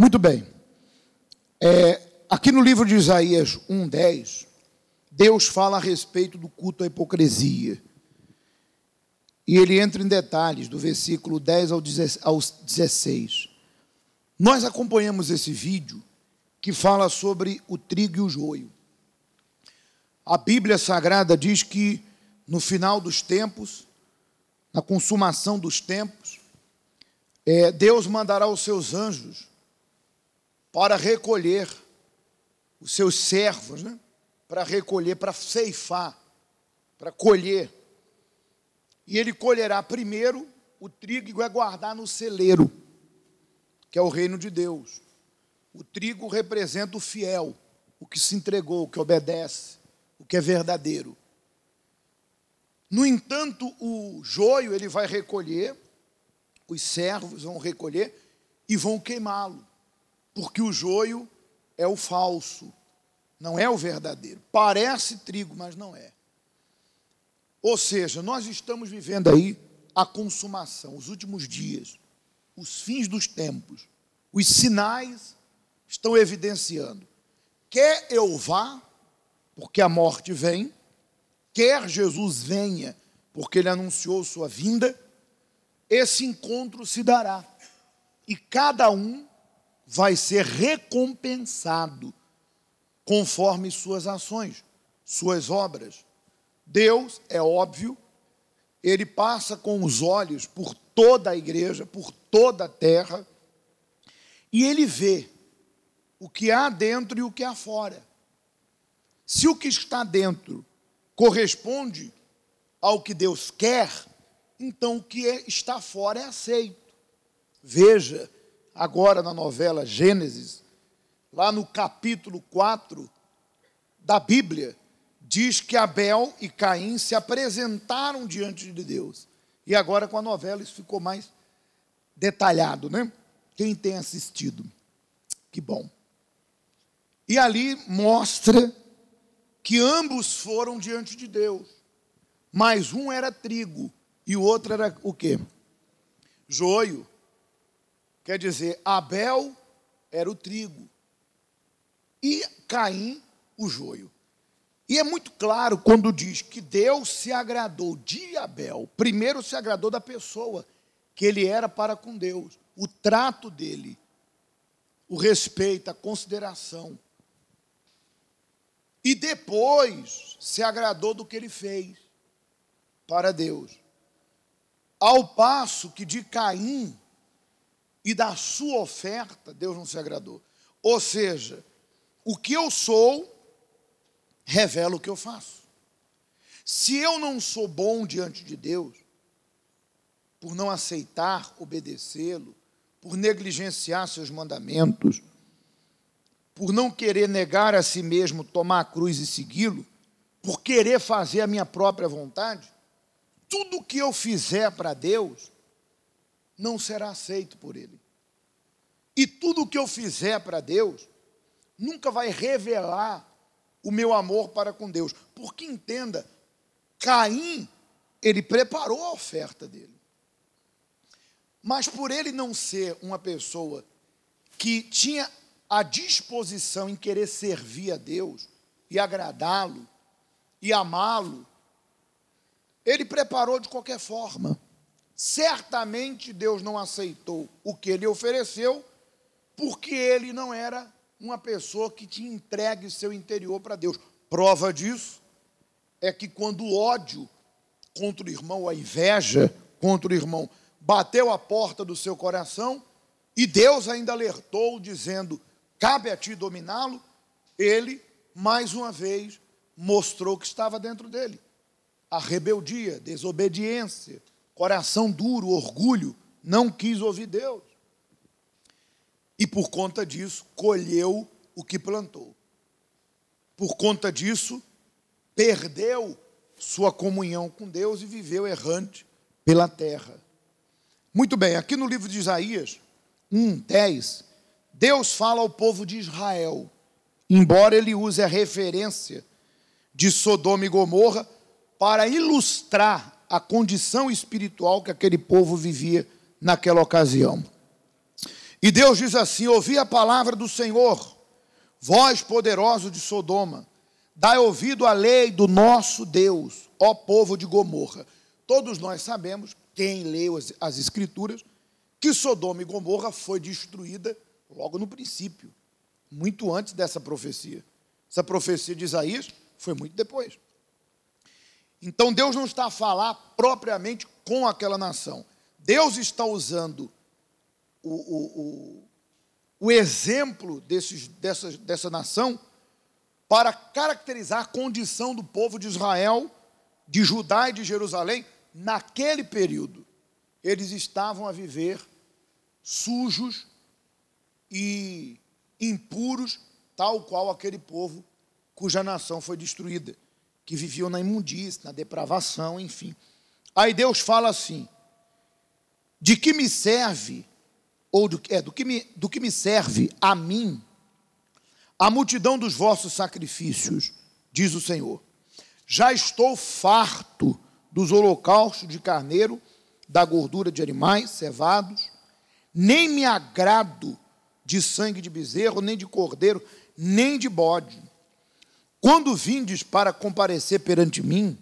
Muito bem. É, aqui no livro de Isaías 1:10, Deus fala a respeito do culto à hipocrisia. E ele entra em detalhes do versículo 10 ao 16. Nós acompanhamos esse vídeo que fala sobre o trigo e o joio. A Bíblia Sagrada diz que no final dos tempos, na consumação dos tempos, é, Deus mandará os seus anjos para recolher os seus servos, né? para recolher, para ceifar, para colher. E ele colherá primeiro o trigo e vai guardar no celeiro, que é o reino de Deus. O trigo representa o fiel, o que se entregou, o que obedece, o que é verdadeiro. No entanto, o joio ele vai recolher, os servos vão recolher e vão queimá-lo porque o joio é o falso, não é o verdadeiro. Parece trigo, mas não é. Ou seja, nós estamos vivendo aí a consumação, os últimos dias, os fins dos tempos. Os sinais estão evidenciando. Quer eu vá, porque a morte vem, quer Jesus venha, porque ele anunciou sua vinda, esse encontro se dará. E cada um vai ser recompensado conforme suas ações, suas obras. Deus, é óbvio, ele passa com os olhos por toda a igreja, por toda a terra, e ele vê o que há dentro e o que há fora. Se o que está dentro corresponde ao que Deus quer, então o que é- está fora é aceito. Veja, agora na novela Gênesis, lá no capítulo 4 da Bíblia, diz que Abel e Caim se apresentaram diante de Deus. E agora com a novela isso ficou mais detalhado, né? Quem tem assistido, que bom. E ali mostra que ambos foram diante de Deus, mas um era trigo e o outro era o quê? Joio. Quer dizer, Abel era o trigo e Caim o joio. E é muito claro quando diz que Deus se agradou de Abel, primeiro se agradou da pessoa que ele era para com Deus, o trato dele, o respeito, a consideração. E depois se agradou do que ele fez para Deus. Ao passo que de Caim e da sua oferta, Deus não se agradou. Ou seja, o que eu sou revela o que eu faço. Se eu não sou bom diante de Deus, por não aceitar obedecê-lo, por negligenciar seus mandamentos, por não querer negar a si mesmo, tomar a cruz e segui-lo, por querer fazer a minha própria vontade, tudo que eu fizer para Deus não será aceito por Ele. E tudo o que eu fizer para Deus nunca vai revelar o meu amor para com Deus. Porque entenda, Caim, ele preparou a oferta dele. Mas por ele não ser uma pessoa que tinha a disposição em querer servir a Deus e agradá-lo e amá-lo, ele preparou de qualquer forma. Certamente Deus não aceitou o que ele ofereceu, porque ele não era uma pessoa que te entregue seu interior para Deus. Prova disso é que quando o ódio contra o irmão, a inveja contra o irmão, bateu a porta do seu coração e Deus ainda alertou, dizendo: cabe a ti dominá-lo, ele, mais uma vez, mostrou que estava dentro dele a rebeldia, desobediência, coração duro, orgulho, não quis ouvir Deus. E por conta disso, colheu o que plantou. Por conta disso, perdeu sua comunhão com Deus e viveu errante pela terra. Muito bem, aqui no livro de Isaías 1, 10, Deus fala ao povo de Israel, embora ele use a referência de Sodoma e Gomorra para ilustrar a condição espiritual que aquele povo vivia naquela ocasião. E Deus diz assim: Ouvi a palavra do Senhor, vós poderoso de Sodoma, dai ouvido à lei do nosso Deus, ó povo de Gomorra. Todos nós sabemos, quem leu as, as Escrituras, que Sodoma e Gomorra foi destruída logo no princípio, muito antes dessa profecia. Essa profecia de Isaías foi muito depois. Então Deus não está a falar propriamente com aquela nação. Deus está usando o, o, o, o exemplo desses, dessa, dessa nação para caracterizar a condição do povo de Israel, de Judá e de Jerusalém naquele período. Eles estavam a viver sujos e impuros, tal qual aquele povo cuja nação foi destruída que viviam na imundícia, na depravação, enfim. Aí Deus fala assim: de que me serve, ou do, é, do, que me, do que me serve a mim, a multidão dos vossos sacrifícios, diz o Senhor. Já estou farto dos holocaustos de carneiro, da gordura de animais cevados, nem me agrado de sangue de bezerro, nem de cordeiro, nem de bode. Quando vindes para comparecer perante mim,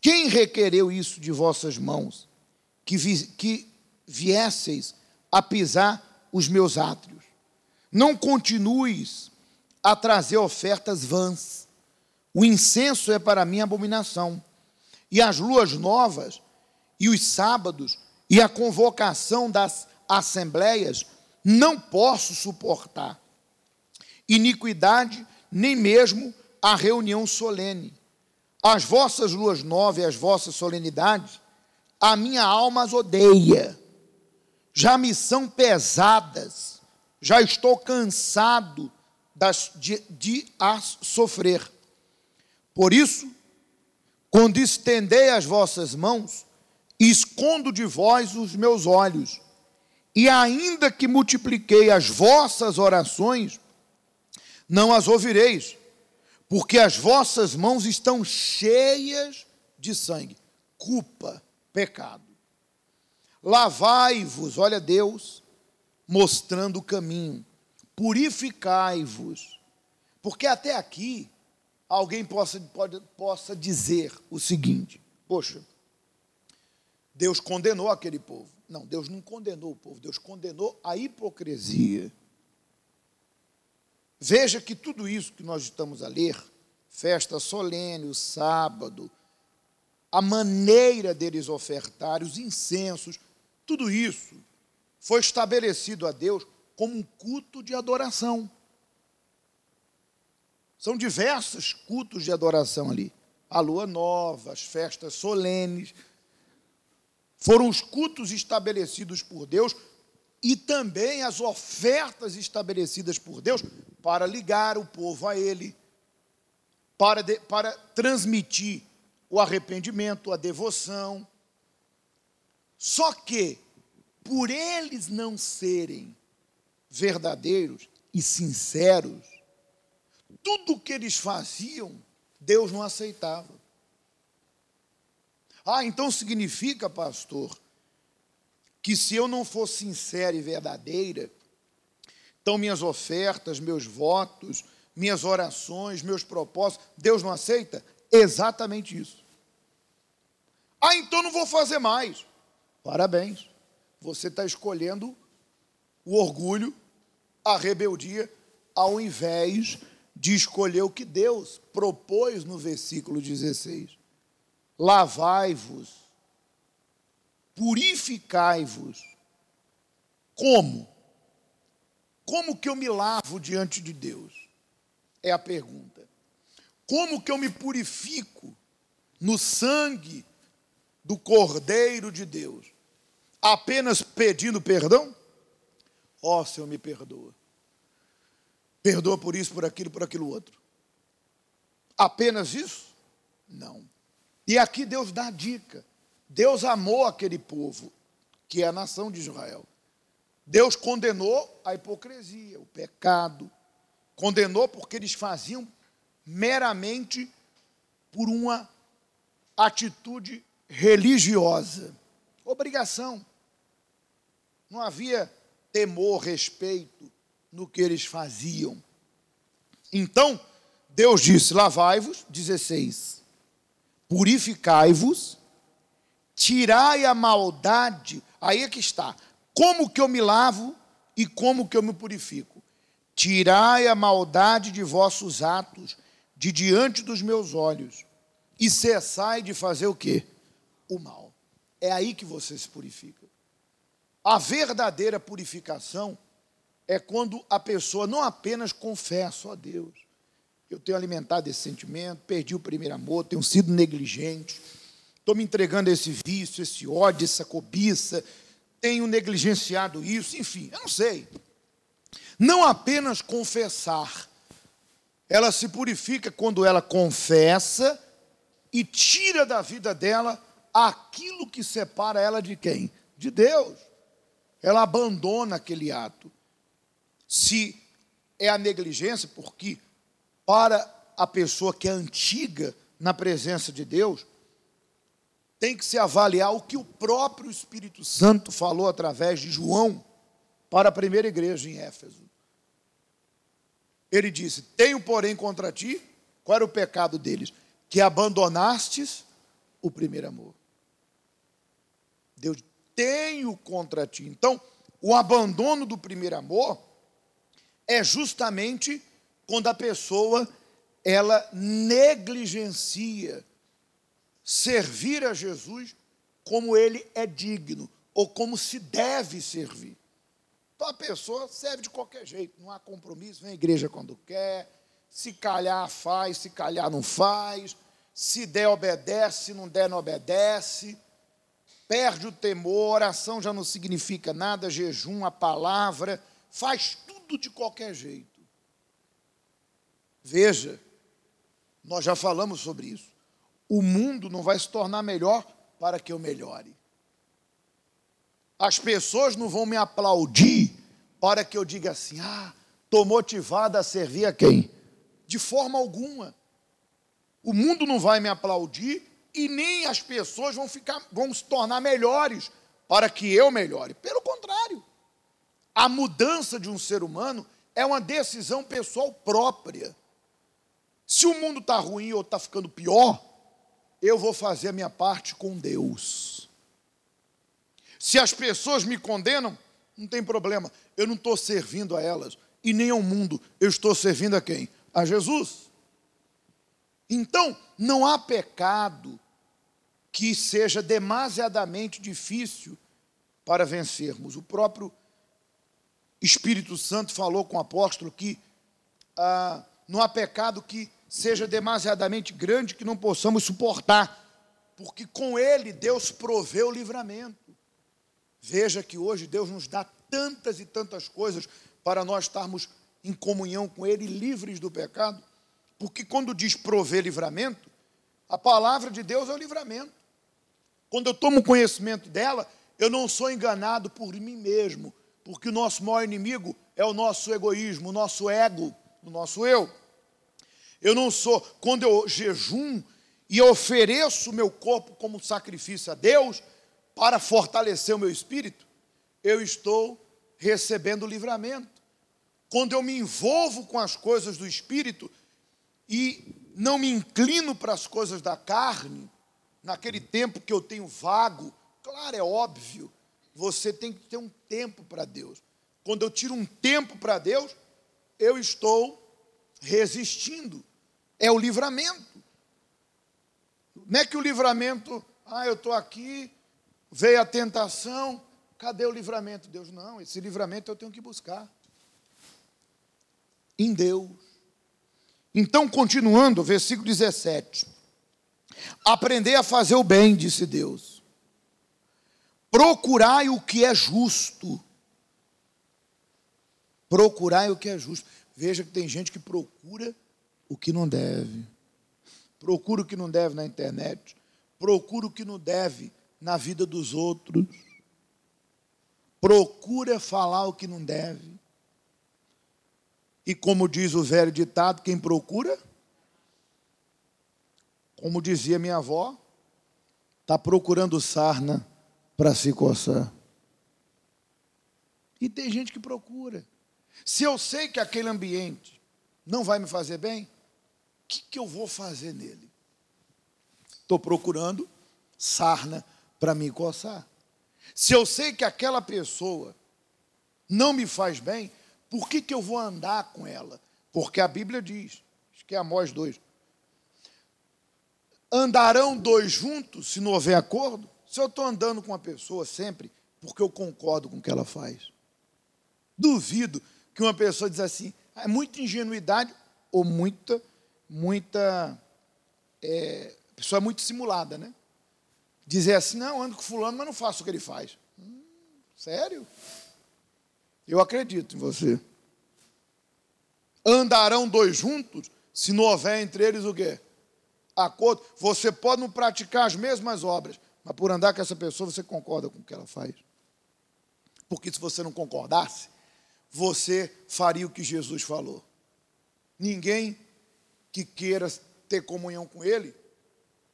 quem requereu isso de vossas mãos, que, vi, que viesseis a pisar os meus átrios? Não continues a trazer ofertas vãs. O incenso é para mim abominação. E as luas novas, e os sábados, e a convocação das assembleias, não posso suportar. Iniquidade nem mesmo a reunião solene. As vossas luas e as vossas solenidades, a minha alma as odeia. Já me são pesadas, já estou cansado das, de, de as sofrer. Por isso, quando estendei as vossas mãos, escondo de vós os meus olhos. E ainda que multipliquei as vossas orações, não as ouvireis, porque as vossas mãos estão cheias de sangue, culpa, pecado. Lavai-vos, olha Deus, mostrando o caminho, purificai-vos, porque até aqui alguém possa, pode, possa dizer o seguinte: poxa, Deus condenou aquele povo. Não, Deus não condenou o povo, Deus condenou a hipocrisia. Veja que tudo isso que nós estamos a ler, festa solene, o sábado, a maneira deles ofertar, os incensos, tudo isso foi estabelecido a Deus como um culto de adoração. São diversos cultos de adoração ali. A lua nova, as festas solenes. Foram os cultos estabelecidos por Deus e também as ofertas estabelecidas por Deus para ligar o povo a Ele, para, de, para transmitir o arrependimento, a devoção. Só que, por eles não serem verdadeiros e sinceros, tudo o que eles faziam, Deus não aceitava. Ah, então significa, pastor, que se eu não for sincera e verdadeira, então minhas ofertas, meus votos, minhas orações, meus propósitos, Deus não aceita? Exatamente isso. Ah, então não vou fazer mais. Parabéns. Você está escolhendo o orgulho, a rebeldia, ao invés de escolher o que Deus propôs no versículo 16: Lavai-vos purificai-vos. Como? Como que eu me lavo diante de Deus? É a pergunta. Como que eu me purifico no sangue do Cordeiro de Deus? Apenas pedindo perdão? Ó, oh, Senhor, me perdoa. Perdoa por isso, por aquilo, por aquilo outro. Apenas isso? Não. E aqui Deus dá a dica. Deus amou aquele povo, que é a nação de Israel. Deus condenou a hipocrisia, o pecado. Condenou porque eles faziam meramente por uma atitude religiosa. Obrigação. Não havia temor, respeito no que eles faziam. Então, Deus disse: Lavai-vos, 16. Purificai-vos, Tirai a maldade. Aí é que está. Como que eu me lavo e como que eu me purifico? Tirai a maldade de vossos atos de diante dos meus olhos e cessai de fazer o quê? O mal. É aí que você se purifica. A verdadeira purificação é quando a pessoa não apenas confessa a Deus, eu tenho alimentado esse sentimento, perdi o primeiro amor, tenho sido negligente, estou me entregando a esse vício, esse ódio, essa cobiça, tenho negligenciado isso, enfim, eu não sei. Não apenas confessar, ela se purifica quando ela confessa e tira da vida dela aquilo que separa ela de quem? De Deus. Ela abandona aquele ato. Se é a negligência, porque para a pessoa que é antiga na presença de Deus, tem que se avaliar o que o próprio Espírito Santo falou através de João para a primeira igreja em Éfeso. Ele disse: Tenho, porém, contra ti, qual era o pecado deles? Que abandonastes o primeiro amor. Deus, tenho contra ti. Então, o abandono do primeiro amor é justamente quando a pessoa ela negligencia servir a Jesus como ele é digno ou como se deve servir. Então a pessoa serve de qualquer jeito, não há compromisso, vem à igreja quando quer, se calhar faz, se calhar não faz, se der obedece, se não der não obedece, perde o temor, oração já não significa nada, jejum, a palavra, faz tudo de qualquer jeito. Veja, nós já falamos sobre isso. O mundo não vai se tornar melhor para que eu melhore. As pessoas não vão me aplaudir para que eu diga assim: ah, estou motivada a servir a quem? De forma alguma. O mundo não vai me aplaudir e nem as pessoas vão, ficar, vão se tornar melhores para que eu melhore. Pelo contrário, a mudança de um ser humano é uma decisão pessoal própria. Se o mundo está ruim ou está ficando pior, eu vou fazer a minha parte com Deus. Se as pessoas me condenam, não tem problema, eu não estou servindo a elas e nem ao mundo, eu estou servindo a quem? A Jesus. Então, não há pecado que seja demasiadamente difícil para vencermos. O próprio Espírito Santo falou com o apóstolo que ah, não há pecado que seja demasiadamente grande que não possamos suportar, porque com ele Deus proveu o livramento. Veja que hoje Deus nos dá tantas e tantas coisas para nós estarmos em comunhão com ele, livres do pecado, porque quando diz prover livramento, a palavra de Deus é o livramento. Quando eu tomo conhecimento dela, eu não sou enganado por mim mesmo, porque o nosso maior inimigo é o nosso egoísmo, o nosso ego, o nosso eu. Eu não sou, quando eu jejum e ofereço o meu corpo como sacrifício a Deus, para fortalecer o meu espírito, eu estou recebendo livramento. Quando eu me envolvo com as coisas do espírito e não me inclino para as coisas da carne, naquele tempo que eu tenho vago, claro, é óbvio, você tem que ter um tempo para Deus. Quando eu tiro um tempo para Deus, eu estou resistindo. É o livramento. Não é que o livramento, ah, eu estou aqui, veio a tentação, cadê o livramento? Deus, não, esse livramento eu tenho que buscar. Em Deus. Então, continuando, versículo 17. Aprender a fazer o bem, disse Deus. Procurai o que é justo. Procurai o que é justo. Veja que tem gente que procura o que não deve. Procura o que não deve na internet. Procura o que não deve na vida dos outros. Procura falar o que não deve. E como diz o velho ditado, quem procura? Como dizia minha avó, está procurando sarna para se coçar. E tem gente que procura. Se eu sei que aquele ambiente não vai me fazer bem, o que, que eu vou fazer nele? Estou procurando sarna para me coçar. Se eu sei que aquela pessoa não me faz bem, por que, que eu vou andar com ela? Porque a Bíblia diz, acho que é Amós 2, andarão dois juntos se não houver acordo? Se eu estou andando com uma pessoa sempre porque eu concordo com o que ela faz, duvido que uma pessoa diz assim, ah, é muita ingenuidade ou muita, muita, é, pessoa é muito simulada, né? Dizer assim, não, ando com fulano, mas não faço o que ele faz. Hum, sério? Eu acredito em você. Andarão dois juntos se não houver entre eles o quê? Acordo. Você pode não praticar as mesmas obras, mas por andar com essa pessoa você concorda com o que ela faz. Porque se você não concordasse, você faria o que Jesus falou. Ninguém que queira ter comunhão com Ele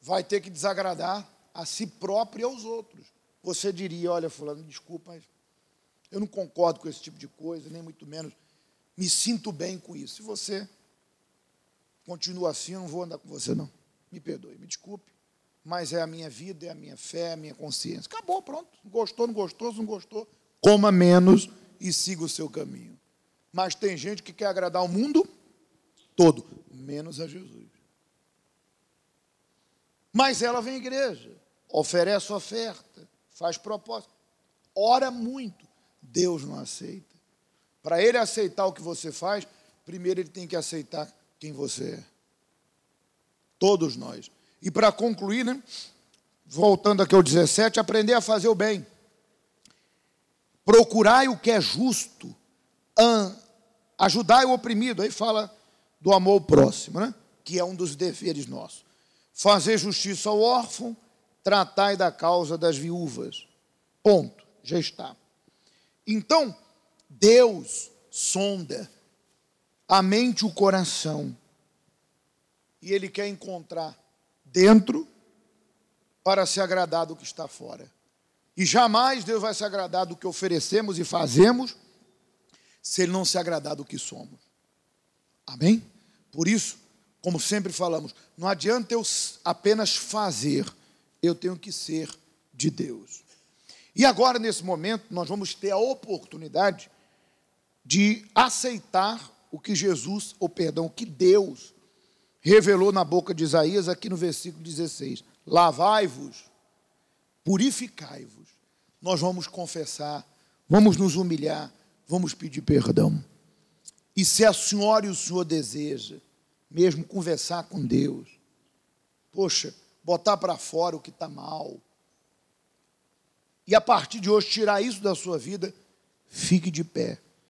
vai ter que desagradar a si próprio e aos outros. Você diria: Olha, Fulano, desculpa, mas eu não concordo com esse tipo de coisa, nem muito menos me sinto bem com isso. Se você continua assim, eu não vou andar com você, não. Me perdoe, me desculpe, mas é a minha vida, é a minha fé, é a minha consciência. Acabou, pronto. Gostou, não gostou, se não gostou, coma menos e siga o seu caminho. Mas tem gente que quer agradar o mundo todo, menos a Jesus. Mas ela vem à igreja, oferece oferta, faz proposta, ora muito. Deus não aceita. Para ele aceitar o que você faz, primeiro ele tem que aceitar quem você é. Todos nós. E para concluir, né, voltando aqui ao 17, aprender a fazer o bem procurai o que é justo, ajudai o oprimido. Aí fala do amor próximo, né? que é um dos deveres nossos. Fazer justiça ao órfão, tratai da causa das viúvas. Ponto. Já está. Então, Deus sonda a mente e o coração. E Ele quer encontrar dentro para se agradar do que está fora. E jamais Deus vai se agradar do que oferecemos e fazemos, se Ele não se agradar do que somos. Amém? Por isso, como sempre falamos, não adianta eu apenas fazer, eu tenho que ser de Deus. E agora, nesse momento, nós vamos ter a oportunidade de aceitar o que Jesus, ou perdão, que Deus revelou na boca de Isaías aqui no versículo 16: Lavai-vos purificai-vos. Nós vamos confessar, vamos nos humilhar, vamos pedir perdão. E se a senhora e o senhor deseja mesmo conversar com Deus, poxa, botar para fora o que está mal, e a partir de hoje tirar isso da sua vida, fique de pé.